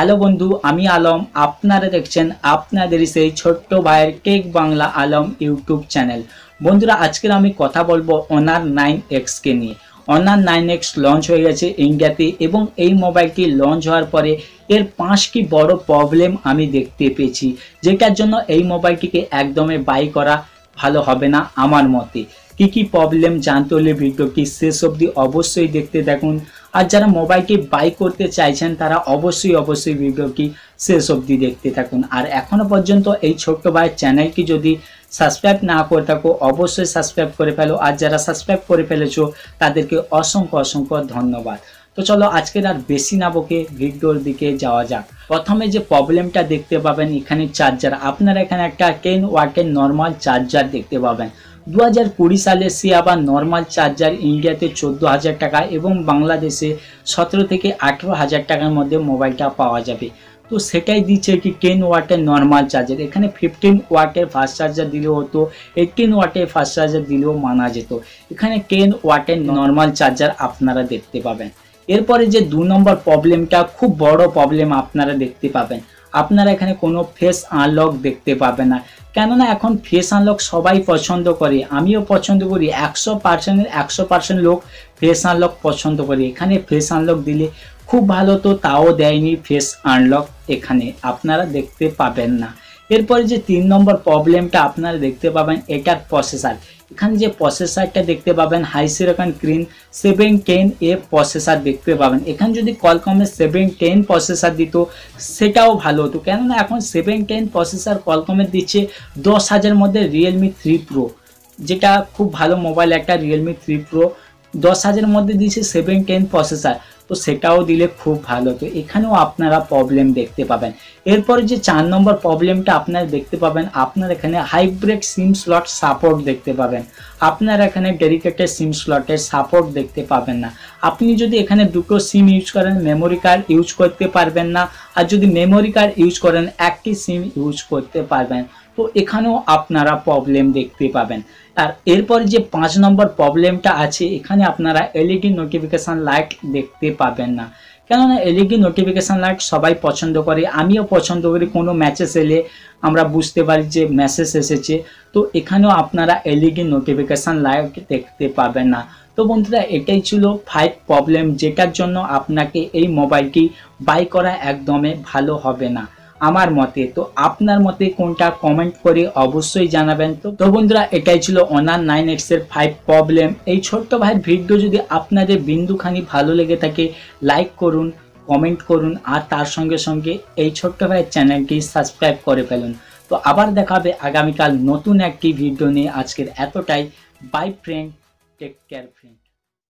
hello বন্ধু আমি আলম আপনারা দেখছেন আপনাদের সেই ছোট্ট ভাইয়ের কেক বাংলা আলম ইউটিউব চ্যানেল বন্ধুরা আজকের আমি কথা বলবো অনার নাইন এক্সকে নিয়ে অনার নাইন এক্স লঞ্চ হয়ে গেছে ইন্ডিয়াতে এবং এই মোবাইলটি লঞ্চ হওয়ার পরে এর পাঁচটি বড় প্রবলেম আমি দেখতে পেয়েছি যেটার জন্য এই মোবাইলটিকে একদমে বাই করা ভালো হবে না আমার মতে কি কি প্রবলেম জানতে হলে ভিডিওটি শেষ অবধি অবশ্যই দেখতে দেখুন আর যারা মোবাইলটি বাই করতে চাইছেন তারা অবশ্যই অবশ্যই ভিডিওটি শেষ অবধি দেখতে থাকুন আর এখনও পর্যন্ত এই ছোট্ট ভাইয়ের চ্যানেলটি যদি সাবস্ক্রাইব না করে থাকো অবশ্যই সাবস্ক্রাইব করে ফেলো আর যারা সাবস্ক্রাইব করে ফেলেছো তাদেরকে অসংখ্য অসংখ্য ধন্যবাদ তো চলো আজকের আর বেশি না বকে ভিডিওর দিকে যাওয়া যাক প্রথমে যে প্রবলেমটা দেখতে পাবেন এখানে চার্জার আপনারা এখানে একটা টেন ওয়াটের নর্মাল চার্জার দেখতে পাবেন দু হাজার কুড়ি সালে সে আবার নর্মাল চার্জার ইন্ডিয়াতে চোদ্দো হাজার টাকা এবং বাংলাদেশে সতেরো থেকে আঠেরো হাজার টাকার মধ্যে মোবাইলটা পাওয়া যাবে তো সেটাই দিচ্ছে কি টেন ওয়াটের নর্মাল চার্জার এখানে ফিফটিন ওয়াটের ফাস্ট চার্জার দিলেও হতো এইটিন ওয়াটের ফাস্ট চার্জার দিলেও মানা যেত এখানে টেন ওয়াটের নর্মাল চার্জার আপনারা দেখতে পাবেন এরপরে যে দু নম্বর প্রবলেমটা খুব বড় প্রবলেম আপনারা দেখতে পাবেন আপনারা এখানে কোনো ফেস আনলক দেখতে পাবেন না কেননা এখন ফেস আনলক সবাই পছন্দ করে আমিও পছন্দ করি একশো পার্সেন্টের একশো পার্সেন্ট লোক ফেস আনলক পছন্দ করে এখানে ফেস আনলক দিলে খুব ভালো তো তাও দেয়নি ফেস আনলক এখানে আপনারা দেখতে পাবেন না এরপরে যে তিন নম্বর প্রবলেমটা আপনারা দেখতে পাবেন এটার প্রসেসার এখানে যে প্রসেসারটা দেখতে পাবেন HiSilicon Kirin seven ten A processor দেখতে পাবেন এখানে যদি কলকমের সেভেন টেন প্রসেসার দিত সেটাও ভালো হতো কেননা এখন সেভেন টেন প্রসেসার কলকমের দিচ্ছে দশ হাজার মধ্যে রিয়েলমি থ্রি প্রো যেটা খুব ভালো মোবাইল একটা রিয়েলমি থ্রি প্রো দশ হাজারের মধ্যে দিয়েছে সেভেন টেন প্রসেসার তো সেটাও দিলে খুব ভালো তো এখানেও আপনারা প্রবলেম দেখতে পাবেন এরপরে যে চার নম্বর প্রবলেমটা আপনারা দেখতে পাবেন আপনার এখানে হাইব্রেড সিম স্লট সাপোর্ট দেখতে পাবেন আপনার এখানে ডেডিকেটেড সিম স্লটের সাপোর্ট দেখতে পাবেন না আপনি যদি এখানে দুটো সিম ইউজ করেন মেমোরি কার্ড ইউজ করতে পারবেন না আর যদি মেমোরি কার্ড ইউজ করেন একটি সিম ইউজ করতে পারবেন তো এখানেও আপনারা প্রবলেম দেখতে পাবেন আর এরপর যে পাঁচ নম্বর প্রবলেমটা আছে এখানে আপনারা এলইডি নোটিফিকেশান লাইট দেখতে পাবেন না কেননা এলইডি নোটিফিকেশান লাইট সবাই পছন্দ করে আমিও পছন্দ করি কোনো ম্যাচেস এলে আমরা বুঝতে পারি যে মেসেজ এসেছে তো এখানেও আপনারা এলইডি নোটিফিকেশান লাইট দেখতে পাবেন না তো বন্ধুরা এটাই ছিল ফাইভ প্রবলেম যেটার জন্য আপনাকে এই মোবাইলটি বাই করা একদমই ভালো হবে না আমার মতে তো আপনার মতে কোনটা কমেন্ট করে অবশ্যই জানাবেন তো তো বন্ধুরা এটাই ছিল অনার নাইন এক্স এর ফাইভ প্রবলেম এই ছোট্ট ভাইয়ের ভিডিও যদি আপনাদের বিন্দুখানি ভালো লেগে থাকে লাইক করুন কমেন্ট করুন আর তার সঙ্গে সঙ্গে এই ছোট্ট ভাইয়ের চ্যানেলটি সাবস্ক্রাইব করে ফেলুন তো আবার দেখাবে আগামীকাল নতুন একটি ভিডিও নিয়ে আজকের এতটাই bye friend take care friend